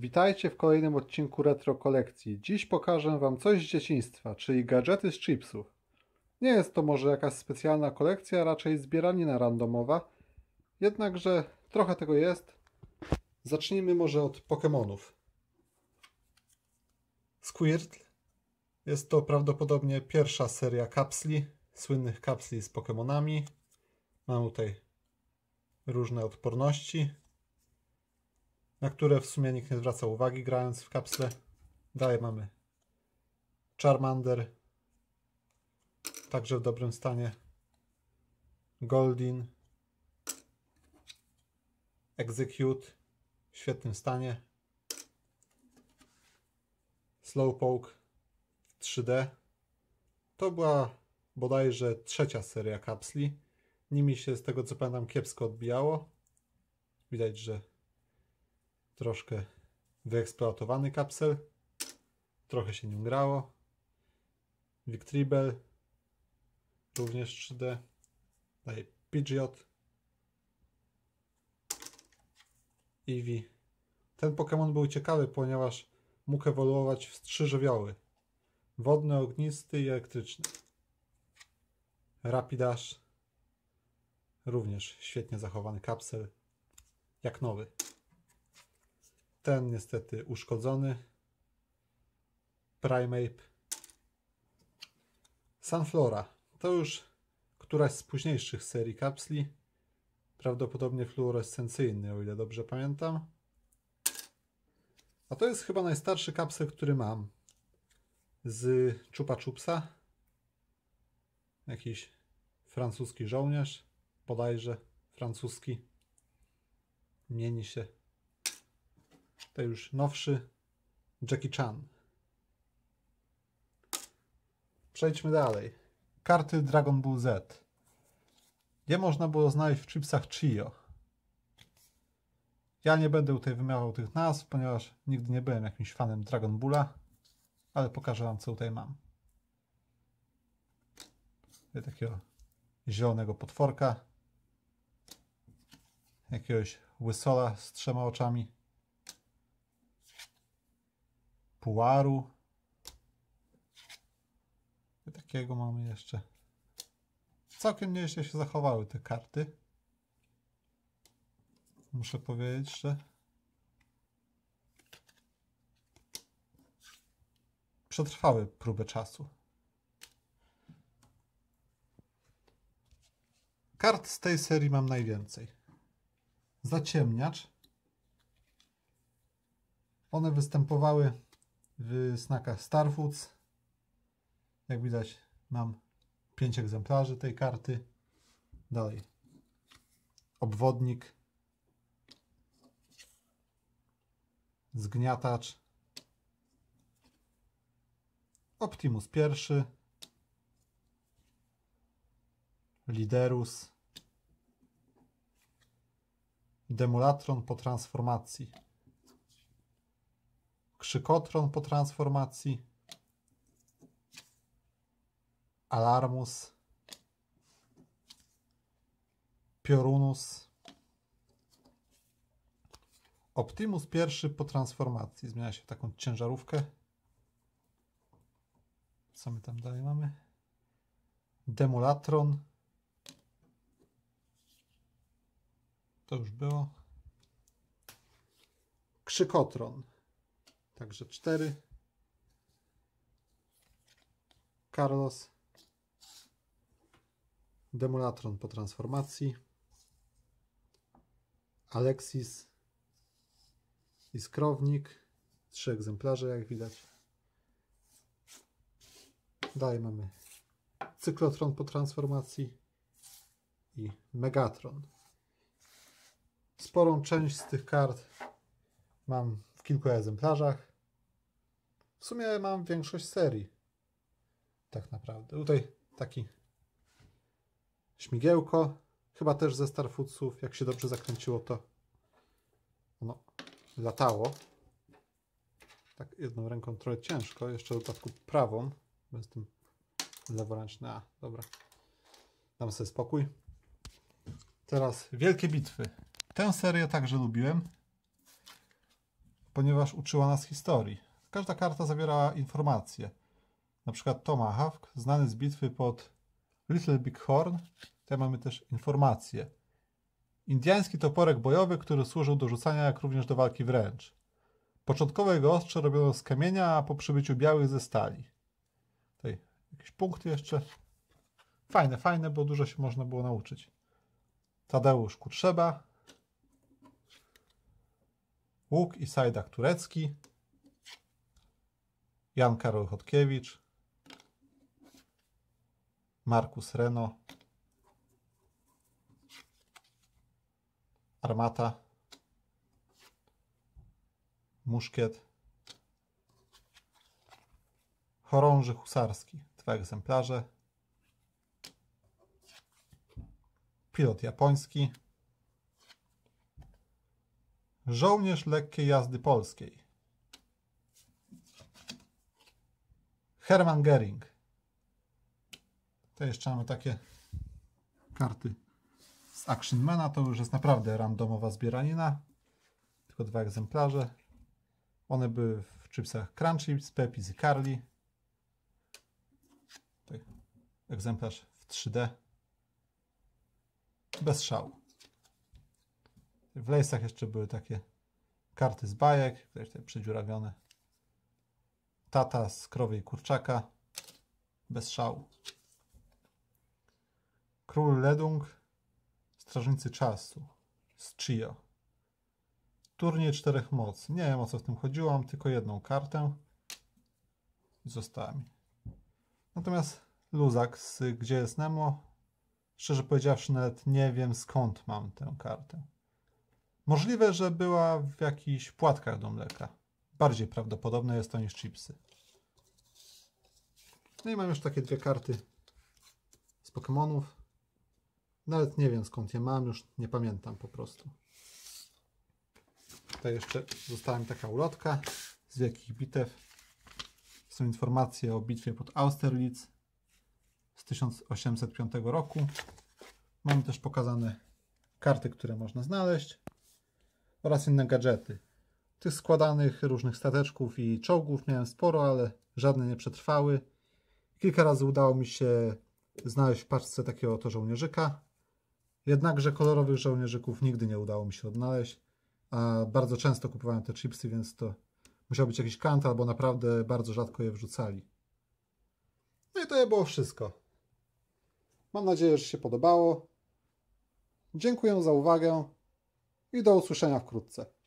Witajcie w kolejnym odcinku Retro Kolekcji. Dziś pokażę Wam coś z dzieciństwa, czyli gadżety z chipsów. Nie jest to może jakaś specjalna kolekcja, raczej zbieranina randomowa, jednakże trochę tego jest. Zacznijmy może od Pokémonów. Squirtle jest to prawdopodobnie pierwsza seria kapsli, słynnych kapsli z Pokémonami. Mamy tutaj różne odporności na które w sumie nikt nie zwraca uwagi grając w kapsle. Dalej mamy Charmander, także w dobrym stanie. Goldin, Execute, w świetnym stanie. Slowpoke 3D. To była bodajże trzecia seria kapsli. Nimi się z tego co pamiętam kiepsko odbijało. Widać, że troszkę wyeksploatowany kapsel. Trochę się nim grało. Victribel również 3D. Daje Pidgeot. Eevee. Ten Pokémon był ciekawy, ponieważ mógł ewoluować w trzy żywioły. Wodny, ognisty i elektryczny. Rapidash. Również świetnie zachowany kapsel. Jak nowy. Ten niestety uszkodzony. Primeape. Sunflora. To już któraś z późniejszych serii kapsli. Prawdopodobnie fluorescencyjny, o ile dobrze pamiętam. A to jest chyba najstarszy kapsel, który mam. Z Chupa Chupsa. Jakiś francuski żołnierz, bodajże francuski. Mieni się to już nowszy Jackie Chan. Przejdźmy dalej. Karty Dragon Ball Z. Je można było znaleźć w chipsach Chio. Ja nie będę tutaj wymiarował tych nazw, ponieważ nigdy nie byłem jakimś fanem Dragon Balla, ale pokażę Wam, co tutaj mam. Tutaj takiego zielonego potworka, jakiegoś łysola z trzema oczami, pułaru. I takiego mamy jeszcze. Całkiem nieźle się zachowały te karty. Muszę powiedzieć, że przetrwały próbę czasu. Kart z tej serii mam najwięcej. Zaciemniacz. One występowały w znakach Starfoods. Jak widać mam 5 egzemplarzy tej karty. Dalej obwodnik, zgniatacz, Optimus pierwszy, Liderus, Demulatron po transformacji. Krzykotron po transformacji. Alarmus. Piorunus. Optimus pierwszy po transformacji. Zmienia się w taką ciężarówkę. Co my tam dalej mamy? Demulatron. To już było. Krzykotron. Także 4. Carlos. Demolatron po transformacji. Alexis. Iskrownik. Trzy egzemplarze, jak widać. Dalej mamy cyklotron po transformacji i Megatron. Sporą część z tych kart mam w kilku egzemplarzach. W sumie mam większość serii. Tak naprawdę. Tutaj taki śmigiełko. Chyba też ze Starfoodców. Jak się dobrze zakręciło, to ono latało. Tak jedną ręką trochę ciężko. Jeszcze w dodatku prawą. Bez tym leworęczny. A, dobra. Dam sobie spokój. Teraz Wielkie Bitwy. Tę serię także lubiłem, ponieważ uczyła nas historii. Każda karta zawiera informacje. Na przykład Tomahawk, znany z bitwy pod Little Bighorn. Tutaj mamy też informacje. Indiański toporek bojowy, który służył do rzucania, jak również do walki wręcz. Początkowe jego ostrze robiono z kamienia, a po przybyciu białych ze stali. Tutaj jakieś punkty jeszcze. Fajne, fajne, bo dużo się można było nauczyć. Tadeusz Kutrzeba. Łuk i Sajdak turecki. Jan Karol Chodkiewicz, Markus Reno, Armata, Muszkiet, Chorąży Husarski, dwa egzemplarze, Pilot japoński, Żołnierz lekkiej jazdy polskiej, Hermann Gering. To jeszcze mamy takie karty z Actionmana. To już jest naprawdę randomowa zbieranina. Tylko dwa egzemplarze. One były w chipsach Crunchy, z Pepis i Carly. egzemplarz w 3D. Bez szału. W lejsach jeszcze były takie karty z bajek, tutaj, tutaj przedziurawione tata z krowiej kurczaka bez szału. Król Ledung, Strażnicy Czasu z Chio. Turniej Czterech Moc. Nie wiem o co w tym chodziło, mam tylko jedną kartę i została mi. Natomiast Luzak z Gdzie jest Nemo, szczerze powiedziawszy nawet nie wiem skąd mam tę kartę. Możliwe, że była w jakichś płatkach do mleka. Bardziej prawdopodobne jest to niż chipsy. No i mam już takie dwie karty z Pokémonów. Nawet nie wiem skąd je mam, już nie pamiętam po prostu. Tutaj jeszcze została mi taka ulotka z wielkich bitew. Są informacje o bitwie pod Austerlitz z 1805 roku. Mam też pokazane karty, które można znaleźć oraz inne gadżety. Tych składanych różnych stateczków i czołgów miałem sporo, ale żadne nie przetrwały. Kilka razy udało mi się znaleźć w paczce takiego oto żołnierzyka. Jednakże kolorowych żołnierzyków nigdy nie udało mi się odnaleźć. A bardzo często kupowałem te chipsy, więc to musiał być jakiś kant, albo naprawdę bardzo rzadko je wrzucali. No i to było wszystko. Mam nadzieję, że się podobało. Dziękuję za uwagę i do usłyszenia wkrótce.